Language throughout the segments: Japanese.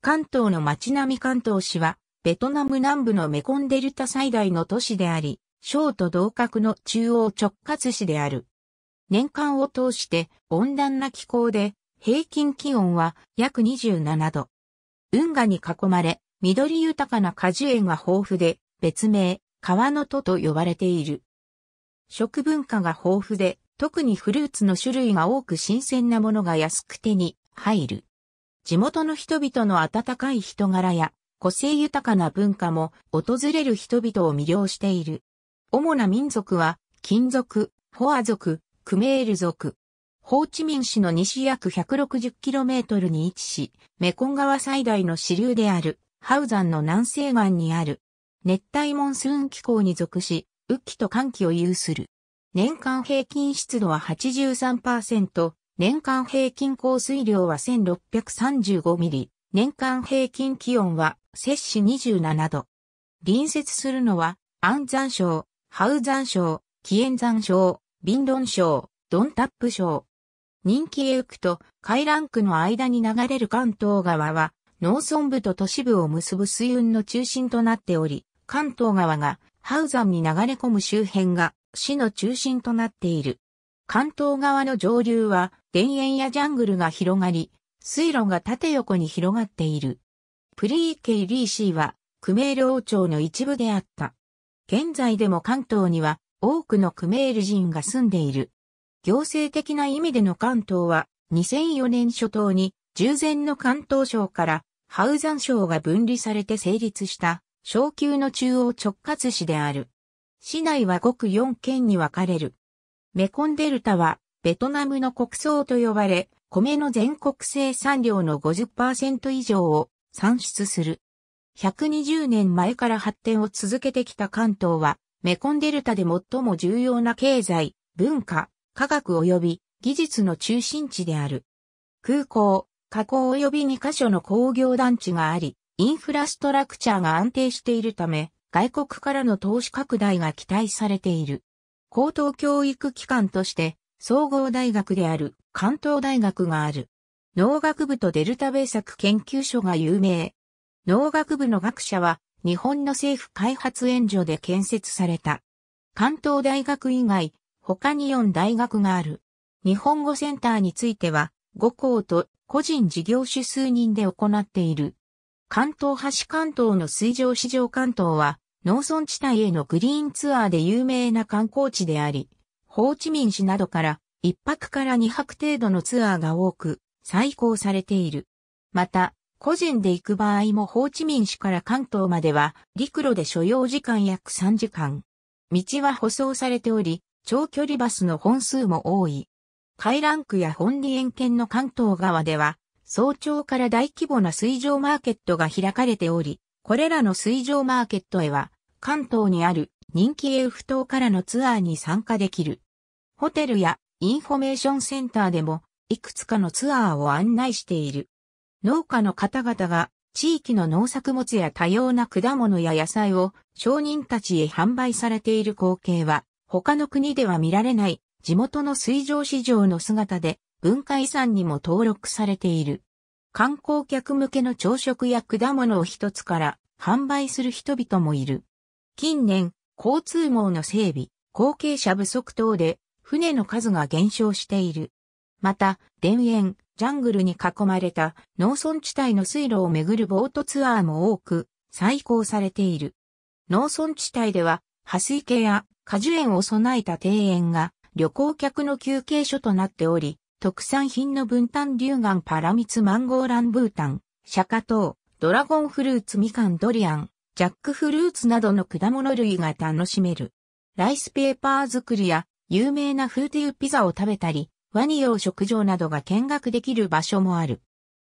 関東の町並み関東市は、ベトナム南部のメコンデルタ最大の都市であり、省と同格の中央直轄市である。年間を通して温暖な気候で、平均気温は約27度。運河に囲まれ、緑豊かな果樹園が豊富で、別名、川の都と呼ばれている。食文化が豊富で、特にフルーツの種類が多く新鮮なものが安く手に入る。地元の人々の温かい人柄や個性豊かな文化も訪れる人々を魅了している。主な民族は、金属、フォア族、クメール族。ホーチミン市の西約 160km に位置し、メコン川最大の支流である、ハウザンの南西岸にある。熱帯モンスーン気候に属し、雨季と寒季を有する。年間平均湿度は83%、年間平均降水量は1635ミリ、年間平均気温は摂氏27度。隣接するのは、安山省、ハウ山省、キエン山省、ビンロン省、ドンタップ省。人気へ行くと、海ン区の間に流れる関東川は、農村部と都市部を結ぶ水運の中心となっており、関東川がハウザンに流れ込む周辺が市の中心となっている。関東側の上流は田園やジャングルが広がり、水路が縦横に広がっている。プリーケイリーシーは、クメール王朝の一部であった。現在でも関東には多くのクメール人が住んでいる。行政的な意味での関東は、2004年初頭に従前の関東省からハウザン省が分離されて成立した小級の中央直轄市である。市内はごく4県に分かれる。メコンデルタは、ベトナムの国葬と呼ばれ、米の全国生産量の50%以上を産出する。120年前から発展を続けてきた関東は、メコンデルタで最も重要な経済、文化、科学及び技術の中心地である。空港、加工及び2カ所の工業団地があり、インフラストラクチャーが安定しているため、外国からの投資拡大が期待されている。高等教育機関として総合大学である関東大学がある。農学部とデルタ米作研究所が有名。農学部の学者は日本の政府開発援助で建設された。関東大学以外、他に4大学がある。日本語センターについては、5校と個人事業主数人で行っている。関東橋関東の水上市場関東は、農村地帯へのグリーンツアーで有名な観光地であり、ホーチミン市などから1泊から2泊程度のツアーが多く、再行されている。また、個人で行く場合もホーチミン市から関東までは陸路で所要時間約3時間。道は舗装されており、長距離バスの本数も多い。海ン区や本利園県の関東側では、早朝から大規模な水上マーケットが開かれており、これらの水上マーケットへは、関東にある人気エウフ島からのツアーに参加できる。ホテルやインフォメーションセンターでも、いくつかのツアーを案内している。農家の方々が地域の農作物や多様な果物や野菜を商人たちへ販売されている光景は他の国では見られない地元の水上市場の姿で文化遺産にも登録されている。観光客向けの朝食や果物を一つから販売する人々もいる。近年、交通網の整備、後継者不足等で船の数が減少している。また、田園、ジャングルに囲まれた農村地帯の水路をめぐるボートツアーも多く、再興されている。農村地帯では、破水池や果樹園を備えた庭園が旅行客の休憩所となっており、特産品の分担龍眼パラミツマンゴーランブータン、釈迦糖、ドラゴンフルーツみかんドリアン、ジャックフルーツなどの果物類が楽しめる。ライスペーパー作りや有名なフーティーピザを食べたり、ワニ用食場などが見学できる場所もある。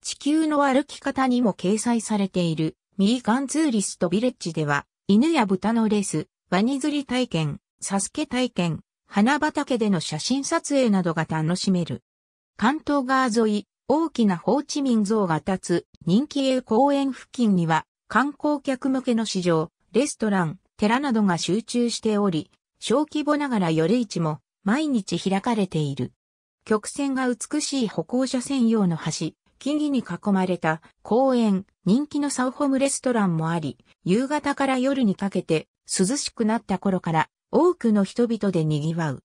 地球の歩き方にも掲載されているミーガンツーリストビレッジでは、犬や豚のレース、ワニ釣り体験、サスケ体験、花畑での写真撮影などが楽しめる。関東川沿い、大きなホーチミン像が立つ人気栄公園付近には観光客向けの市場、レストラン、寺などが集中しており、小規模ながら夜市も毎日開かれている。曲線が美しい歩行者専用の橋、木々に囲まれた公園、人気のサウホムレストランもあり、夕方から夜にかけて涼しくなった頃から多くの人々で賑わう。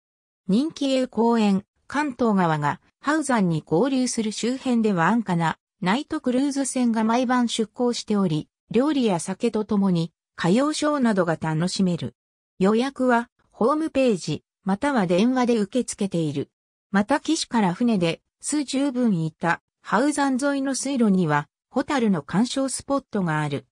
人気栄公園、関東側がハウザンに合流する周辺では安価なナイトクルーズ船が毎晩出港しており、料理や酒とともに歌謡ショーなどが楽しめる。予約はホームページ、または電話で受け付けている。また岸から船で数十分いたハウザン沿いの水路にはホタルの鑑賞スポットがある。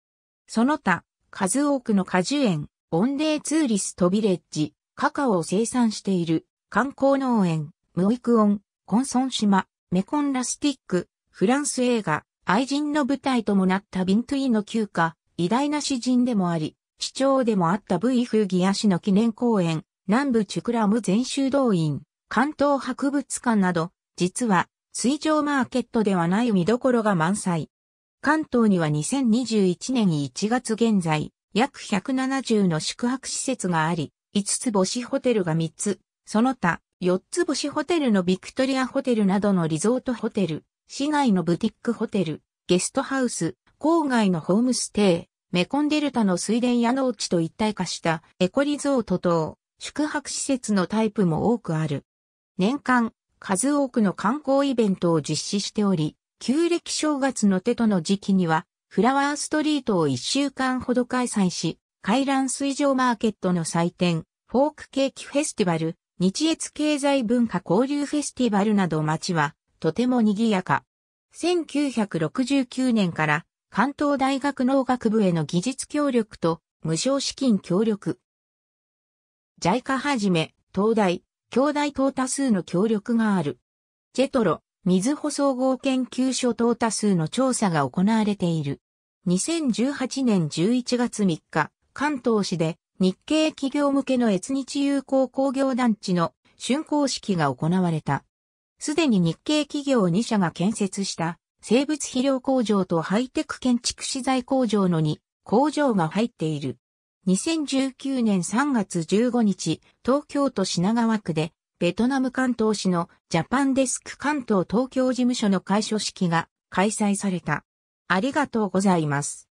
その他、数多くの果樹園、オンデーツーリストビレッジ、カカオを生産している観光農園、ムオイクオン、コンソン島、メコンラスティック、フランス映画、愛人の舞台ともなったビントゥイの旧家、偉大な詩人でもあり、市長でもあったブイフーギア氏の記念公園、南部チュクラム全修道院、関東博物館など、実は、水上マーケットではない見どころが満載。関東には2021年1月現在、約170の宿泊施設があり、5つ星ホテルが3つ、その他四つ星ホテルのビクトリアホテルなどのリゾートホテル、市内のブティックホテル、ゲストハウス、郊外のホームステイ、メコンデルタの水田や農地と一体化したエコリゾート等、宿泊施設のタイプも多くある。年間、数多くの観光イベントを実施しており、旧暦正月の手との時期には、フラワーストリートを一週間ほど開催し、海覧水上マーケットの祭典、フォークケーキフェスティバル、日越経済文化交流フェスティバルなど街はとても賑やか。1969年から関東大学農学部への技術協力と無償資金協力。JICA はじめ、東大、京大等多数の協力がある。ジェトロ、水穂総合研究所等多数の調査が行われている。2018年11月3日、関東市で日系企業向けの越日友好工業団地の竣工式が行われた。すでに日系企業2社が建設した生物肥料工場とハイテク建築資材工場の2工場が入っている。2019年3月15日、東京都品川区で、ベトナム関東市のジャパンデスク関東東京事務所の開所式が開催された。ありがとうございます。